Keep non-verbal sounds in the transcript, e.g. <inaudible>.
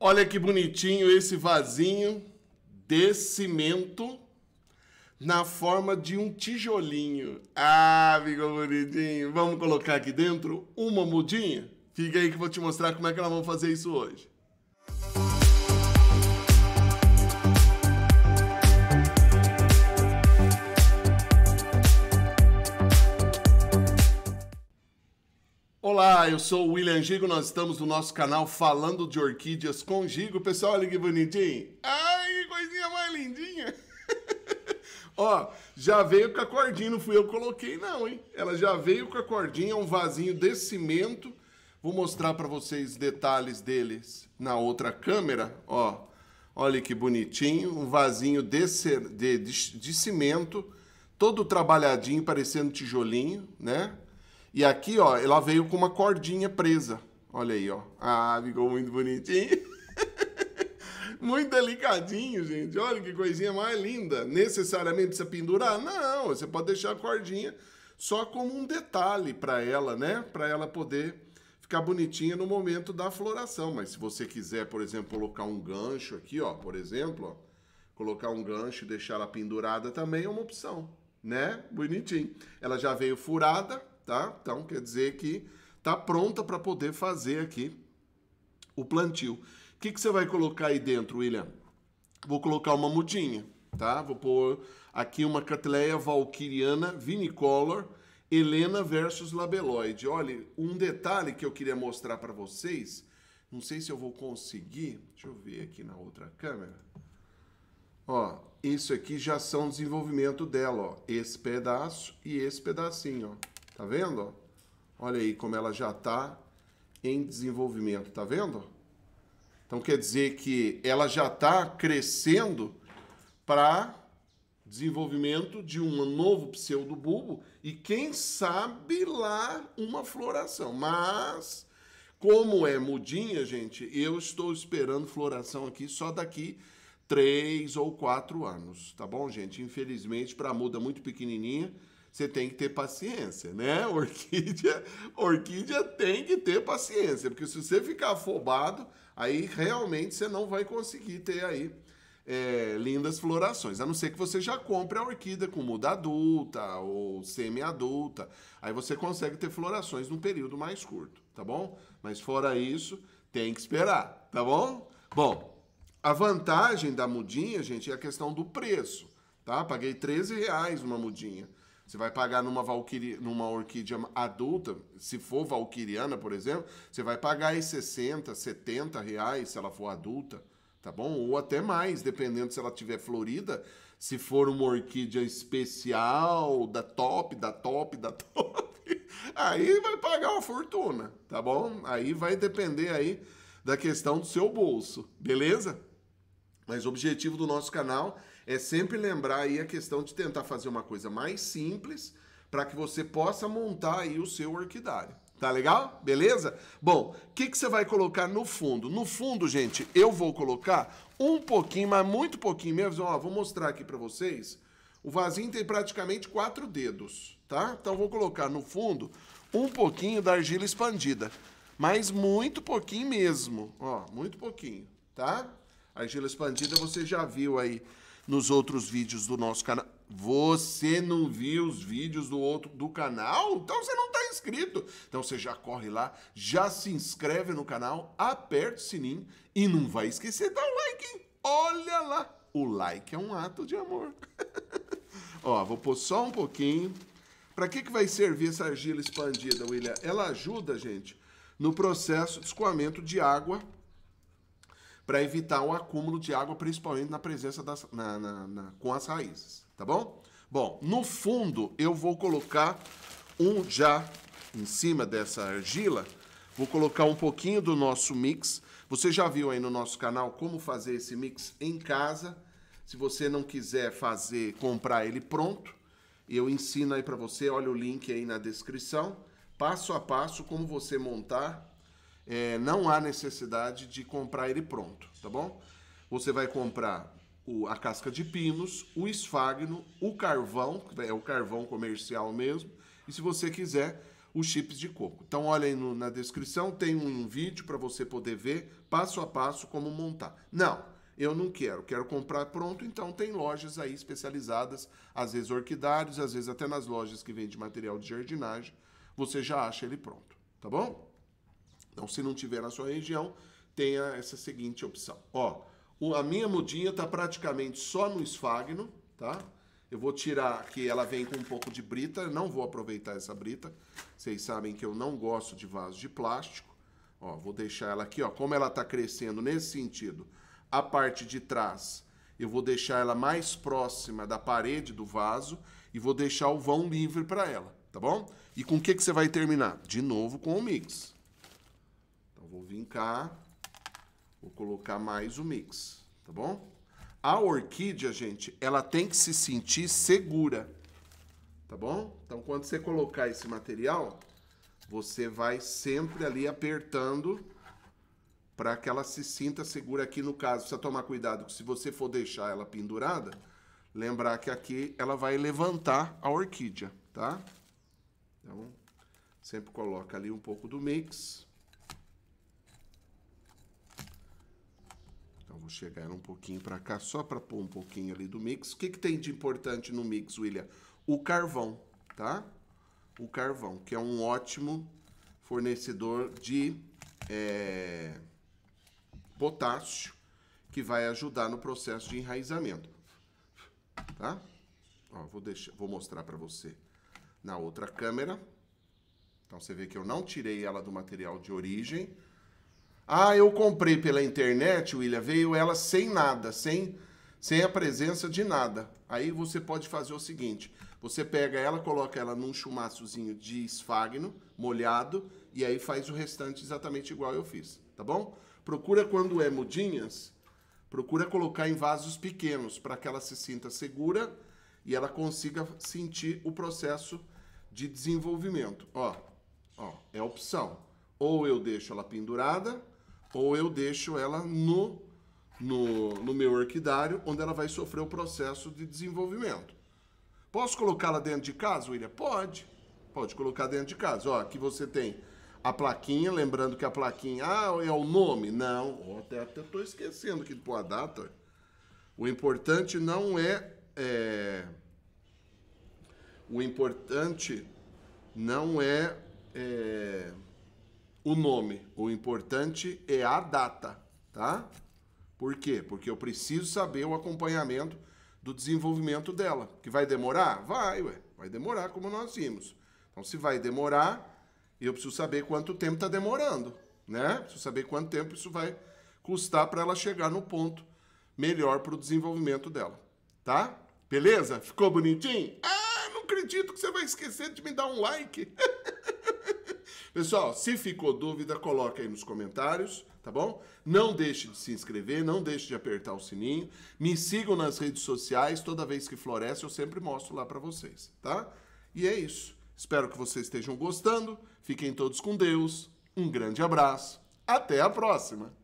Olha que bonitinho esse vasinho de cimento na forma de um tijolinho. Ah, ficou bonitinho. Vamos colocar aqui dentro uma mudinha? Fica aí que eu vou te mostrar como é que nós vamos fazer isso hoje. Olá, eu sou o William Gigo, nós estamos no nosso canal falando de orquídeas com Gigo. Pessoal, olha que bonitinho. Ai, que coisinha mais lindinha. <laughs> Ó, já veio com a cordinha, não fui eu que coloquei não, hein? Ela já veio com a cordinha, é um vasinho de cimento. Vou mostrar para vocês detalhes deles na outra câmera, ó. Olha que bonitinho, um vasinho de, de, de, de cimento, todo trabalhadinho, parecendo tijolinho, né? E aqui, ó, ela veio com uma cordinha presa. Olha aí, ó. Ah, ficou muito bonitinho. <laughs> muito delicadinho, gente. Olha que coisinha mais linda. Necessariamente precisa pendurar? Não, você pode deixar a cordinha só como um detalhe para ela, né? Para ela poder ficar bonitinha no momento da floração. Mas se você quiser, por exemplo, colocar um gancho aqui, ó, por exemplo, ó, colocar um gancho e deixar ela pendurada também é uma opção, né? Bonitinho. Ela já veio furada, tá? Então quer dizer que tá pronta para poder fazer aqui o plantio. O que, que você vai colocar aí dentro, William? Vou colocar uma mudinha, tá? Vou pôr aqui uma Catleia valquiriana vinicolor, Helena versus Labeloide. Olha, um detalhe que eu queria mostrar para vocês, não sei se eu vou conseguir, deixa eu ver aqui na outra câmera. Ó, isso aqui já são desenvolvimento dela, ó. Esse pedaço e esse pedacinho, ó. Tá vendo? Olha aí como ela já está em desenvolvimento, tá vendo? Então quer dizer que ela já está crescendo para desenvolvimento de um novo pseudobulbo e quem sabe lá uma floração. Mas como é mudinha, gente, eu estou esperando floração aqui só daqui três ou quatro anos, tá bom, gente? Infelizmente para muda muito pequenininha você tem que ter paciência, né? <laughs> Orquídea, orquídea tem que ter paciência, porque se você ficar afobado, aí realmente você não vai conseguir ter aí é, lindas florações, a não ser que você já compre a orquídea com muda adulta ou semi-adulta. Aí você consegue ter florações num período mais curto, tá bom? Mas fora isso, tem que esperar, tá bom? Bom, a vantagem da mudinha, gente, é a questão do preço, tá? Paguei 13 reais uma mudinha. Você vai pagar numa, valquíria, numa orquídea adulta, se for valquiriana, por exemplo, você vai pagar aí 60, 70 reais se ela for adulta, tá bom? Ou até mais, dependendo se ela tiver florida, se for uma orquídea especial, da top, da top, da <laughs> top, aí vai pagar uma fortuna, tá bom? Aí vai depender aí da questão do seu bolso, beleza? Mas o objetivo do nosso canal é sempre lembrar aí a questão de tentar fazer uma coisa mais simples para que você possa montar aí o seu orquidário. Tá legal? Beleza? Bom, o que, que você vai colocar no fundo? No fundo, gente, eu vou colocar um pouquinho, mas muito pouquinho mesmo. Ó, vou mostrar aqui para vocês. O vasinho tem praticamente quatro dedos, tá? Então vou colocar no fundo um pouquinho da argila expandida. Mas muito pouquinho mesmo, ó, muito pouquinho, tá? Argila Expandida você já viu aí nos outros vídeos do nosso canal. Você não viu os vídeos do outro do canal? Então você não está inscrito. Então você já corre lá, já se inscreve no canal, aperta o sininho e não vai esquecer de dar um like, hein? Olha lá, o like é um ato de amor. <laughs> Ó, vou pôr só um pouquinho. Para que, que vai servir essa argila expandida, William? Ela ajuda, gente, no processo de escoamento de água para evitar o acúmulo de água, principalmente na presença das, na, na, na, com as raízes, tá bom? Bom, no fundo eu vou colocar um já em cima dessa argila, vou colocar um pouquinho do nosso mix. Você já viu aí no nosso canal como fazer esse mix em casa. Se você não quiser fazer, comprar ele pronto, eu ensino aí para você, olha o link aí na descrição, passo a passo como você montar é, não há necessidade de comprar ele pronto, tá bom? Você vai comprar o, a casca de pinos, o esfagno, o carvão, é o carvão comercial mesmo, e se você quiser, os chips de coco. Então olha aí no, na descrição, tem um vídeo para você poder ver passo a passo como montar. Não, eu não quero, quero comprar pronto, então tem lojas aí especializadas, às vezes orquidários, às vezes até nas lojas que vendem material de jardinagem, você já acha ele pronto, tá bom? Então, se não tiver na sua região, tenha essa seguinte opção. Ó, a minha mudinha está praticamente só no esfagno, tá? Eu vou tirar que ela vem com um pouco de brita, não vou aproveitar essa brita. Vocês sabem que eu não gosto de vaso de plástico. Ó, vou deixar ela aqui, ó, como ela está crescendo nesse sentido. A parte de trás, eu vou deixar ela mais próxima da parede do vaso e vou deixar o vão livre para ela, tá bom? E com o que, que você vai terminar? De novo com o mix. Vou vincar, vou colocar mais o mix, tá bom? A orquídea, gente, ela tem que se sentir segura, tá bom? Então, quando você colocar esse material, você vai sempre ali apertando para que ela se sinta segura aqui no caso. Precisa tomar cuidado, que se você for deixar ela pendurada, lembrar que aqui ela vai levantar a orquídea, tá? Então, sempre coloca ali um pouco do mix. Então vou chegar ela um pouquinho para cá, só para pôr um pouquinho ali do mix. O que, que tem de importante no mix, William? O carvão, tá? O carvão, que é um ótimo fornecedor de é, potássio, que vai ajudar no processo de enraizamento, tá? Ó, vou, deixar, vou mostrar para você na outra câmera. Então você vê que eu não tirei ela do material de origem, ah, eu comprei pela internet, William, veio ela sem nada, sem, sem a presença de nada. Aí você pode fazer o seguinte: você pega ela, coloca ela num chumaçozinho de esfagno, molhado, e aí faz o restante exatamente igual eu fiz, tá bom? Procura quando é mudinhas, procura colocar em vasos pequenos para que ela se sinta segura e ela consiga sentir o processo de desenvolvimento. Ó, ó, é opção. Ou eu deixo ela pendurada, ou eu deixo ela no, no, no meu orquidário, onde ela vai sofrer o processo de desenvolvimento. Posso colocá-la dentro de casa, William? Pode. Pode colocar dentro de casa. Ó, aqui você tem a plaquinha, lembrando que a plaquinha, ah, é o nome? Não, oh, até estou esquecendo que pôr a data. O importante não é, é o importante não é, é o nome. O importante é a data, tá? Por quê? Porque eu preciso saber o acompanhamento do desenvolvimento dela. Que vai demorar? Vai, ué. Vai demorar, como nós vimos. Então, se vai demorar, eu preciso saber quanto tempo está demorando, né? Preciso saber quanto tempo isso vai custar para ela chegar no ponto melhor para o desenvolvimento dela, tá? Beleza? Ficou bonitinho? Ah, não acredito que você vai esquecer de me dar um like. <laughs> Pessoal, se ficou dúvida, coloque aí nos comentários, tá bom? Não deixe de se inscrever, não deixe de apertar o sininho. Me sigam nas redes sociais, toda vez que floresce eu sempre mostro lá para vocês, tá? E é isso. Espero que vocês estejam gostando. Fiquem todos com Deus. Um grande abraço. Até a próxima.